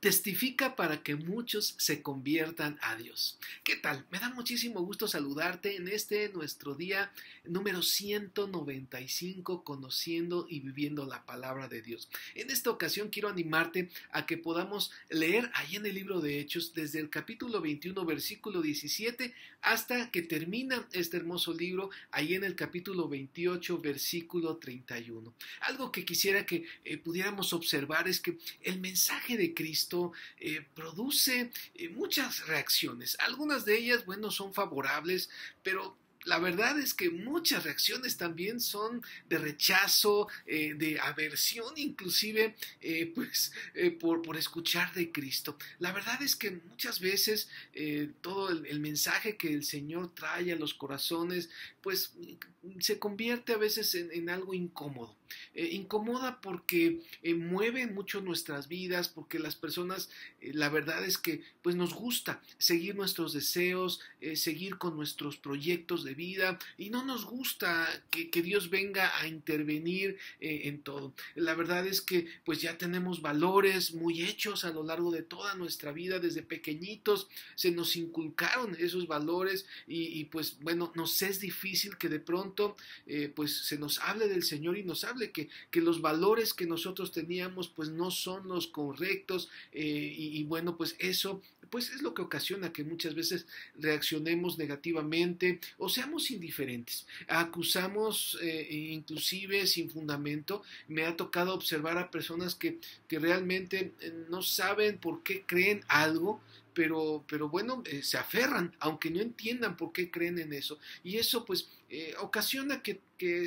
testifica para que muchos se conviertan a Dios. ¿Qué tal? Me da muchísimo gusto saludarte en este nuestro día número 195, conociendo y viviendo la palabra de Dios. En esta ocasión quiero animarte a que podamos leer ahí en el libro de Hechos, desde el capítulo 21, versículo 17, hasta que termina este hermoso libro, ahí en el capítulo 28, versículo 31. Algo que quisiera que eh, pudiéramos observar es que el mensaje de Cristo eh, produce eh, muchas reacciones. Algunas de ellas, bueno, son favorables, pero la verdad es que muchas reacciones también son de rechazo, eh, de aversión inclusive, eh, pues eh, por, escuchar de Cristo. La verdad es que muchas veces todo el, mensaje que el Señor trae a los corazones, pues se convierte a veces en, algo incómodo. incomoda porque mueve mucho nuestras vidas, porque las personas, la verdad es que pues nos gusta seguir nuestros deseos, seguir con nuestros proyectos de vida y no nos gusta que, Dios venga a intervenir eh, en todo. La verdad es que pues ya tenemos valores muy hechos a lo largo de toda nuestra vida, desde pequeñitos se nos inculcaron esos valores y, pues bueno, nos es difícil que de pronto eh, pues se nos hable del Señor y nos hable que, que los valores que nosotros teníamos pues no son los correctos eh, y, y bueno pues eso pues es lo que ocasiona que muchas veces reaccionemos negativamente o sea seamos indiferentes. Acusamos eh, inclusive sin fundamento. Me ha tocado observar a personas que, que realmente eh, no saben por qué creen algo pero, pero bueno, eh, se aferran, aunque no entiendan por qué creen en eso. Y eso pues eh, ocasiona que,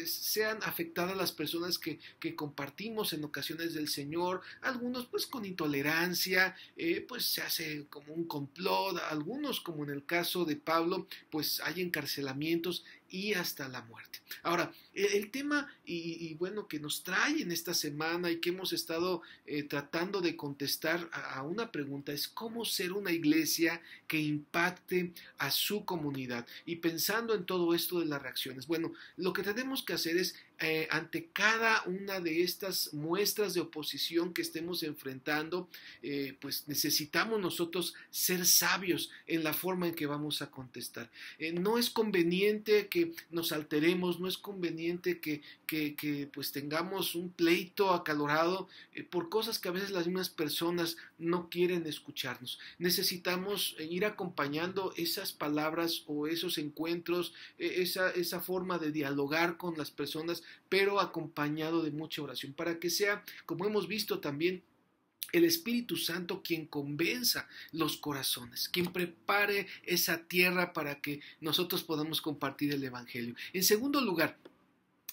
sean afectadas las personas que, compartimos en ocasiones del Señor, algunos pues con intolerancia, eh, pues se hace como un complot, algunos como en el caso de Pablo, pues hay encarcelamientos y hasta la muerte. Ahora, e-, el tema y, bueno que nos trae en esta semana y que hemos estado eh, tratando de contestar a, una pregunta es cómo ser una iglesia que impacte a su comunidad. Y pensando en todo esto de las reacciones, bueno, lo que tenemos que hacer es eh, ante cada una de estas muestras de oposición que estemos enfrentando, eh, pues necesitamos nosotros ser sabios en la forma en que vamos a contestar. Eh, no es conveniente que nos alteremos, no es conveniente que, pues tengamos un pleito acalorado por cosas que a veces las mismas personas no quieren escucharnos. Necesitamos ir acompañando esas palabras o esos encuentros, esa forma de dialogar con las personas pero acompañado de mucha oración, para que sea, como hemos visto también, el Espíritu Santo quien convenza los corazones, quien prepare esa tierra para que nosotros podamos compartir el Evangelio. En segundo lugar,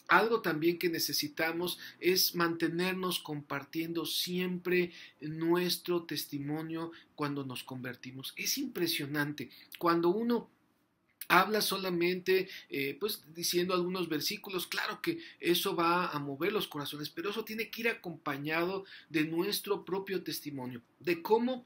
algo también que necesitamos es mantenernos compartiendo siempre nuestro testimonio cuando nos convertimos. Es impresionante cuando uno habla solamente eh, pues diciendo algunos versículos, claro que eso va a mover los corazones, pero eso tiene que ir acompañado de nuestro propio testimonio, de cómo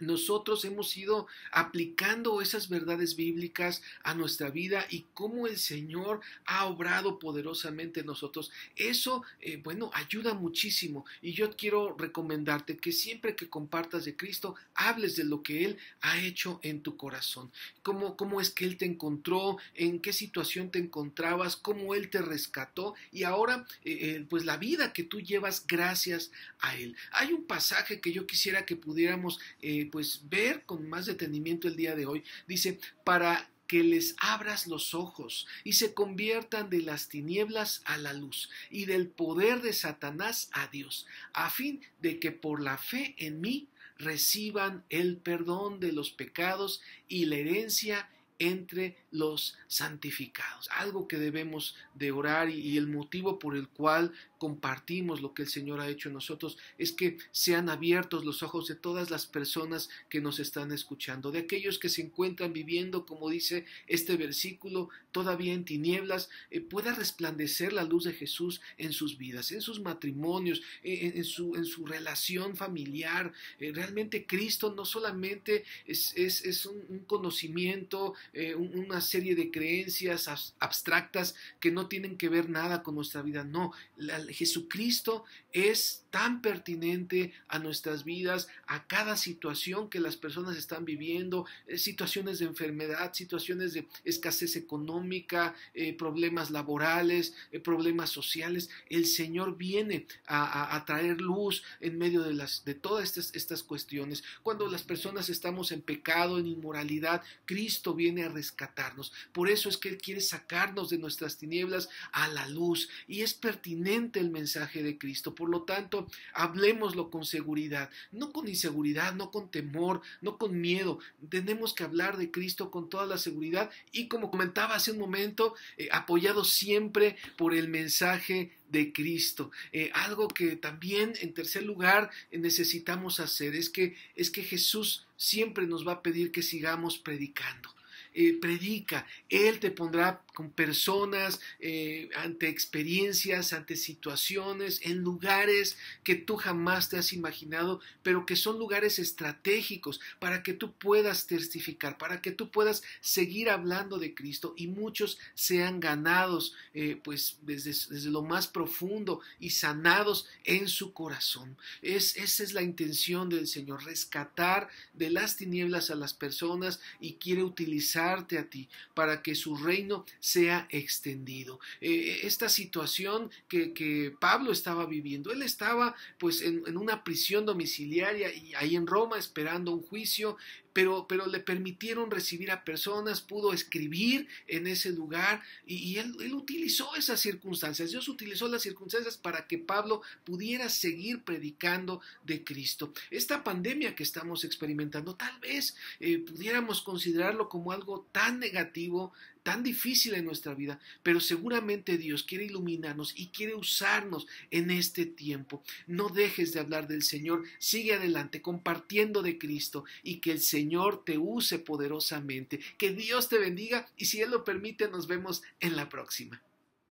nosotros hemos ido aplicando esas verdades bíblicas a nuestra vida y cómo el Señor ha obrado poderosamente en nosotros. Eso, eh, bueno, ayuda muchísimo. Y yo quiero recomendarte que siempre que compartas de Cristo, hables de lo que Él ha hecho en tu corazón. Cómo, cómo es que Él te encontró, en qué situación te encontrabas, cómo Él te rescató y ahora, eh, eh, pues la vida que tú llevas gracias a Él. Hay un pasaje que yo quisiera que pudiéramos... Eh, pues ver con más detenimiento el día de hoy. Dice, para que les abras los ojos y se conviertan de las tinieblas a la luz y del poder de Satanás a Dios, a fin de que por la fe en mí reciban el perdón de los pecados y la herencia entre los santificados, algo que debemos de orar y el motivo por el cual compartimos lo que el Señor ha hecho en nosotros, es que sean abiertos los ojos de todas las personas que nos están escuchando, de aquellos que se encuentran viviendo, como dice este versículo, todavía en tinieblas, eh, pueda resplandecer la luz de Jesús en sus vidas, en sus matrimonios, en, su, en su relación familiar. Eh, realmente Cristo no solamente es, un, conocimiento, eh, una serie de creencias abstractas que no tienen que ver nada con nuestra vida, no. La, Jesucristo es tan pertinente a nuestras vidas, a cada situación que las personas están viviendo, eh, situaciones de enfermedad, situaciones de escasez económica, eh, problemas laborales, eh, problemas sociales. El Señor viene a, traer luz en medio de, todas estas, estas cuestiones. Cuando las personas estamos en pecado, en inmoralidad, Cristo viene a rescatarnos. Por eso es que Él quiere sacarnos de nuestras tinieblas a la luz. Y es pertinente el mensaje de Cristo. Por lo tanto, hablemoslo con seguridad, no con inseguridad, no con temor, no con miedo. Tenemos que hablar de Cristo con toda la seguridad y como comentaba hace un momento, eh, apoyado siempre por el mensaje de Cristo. Eh, algo que también, en tercer lugar, necesitamos hacer es que, es que Jesús siempre nos va a pedir que sigamos predicando. Eh, predica, Él te pondrá con personas, eh, ante experiencias, ante situaciones, en lugares que tú jamás te has imaginado, pero que son lugares estratégicos para que tú puedas testificar, para que tú puedas seguir hablando de Cristo y muchos sean ganados, eh, pues desde, desde, lo más profundo y sanados en su corazón. Es, esa es la intención del Señor, rescatar de las tinieblas a las personas y quiere utilizar a ti, para que su reino sea extendido. Eh, esta situación que, Pablo estaba viviendo, él estaba pues en, en, una prisión domiciliaria y ahí en Roma esperando un juicio, pero, le permitieron recibir a personas, pudo escribir en ese lugar y, él, utilizó esas circunstancias. Dios utilizó las circunstancias para que Pablo pudiera seguir predicando de Cristo. Esta pandemia que estamos experimentando tal vez eh, pudiéramos considerarlo como algo tan negativo tan difícil en nuestra vida, pero seguramente Dios quiere iluminarnos y quiere usarnos en este tiempo. No dejes de hablar del Señor, sigue adelante compartiendo de Cristo y que el Señor te use poderosamente. Que Dios te bendiga y si Él lo permite nos vemos en la próxima.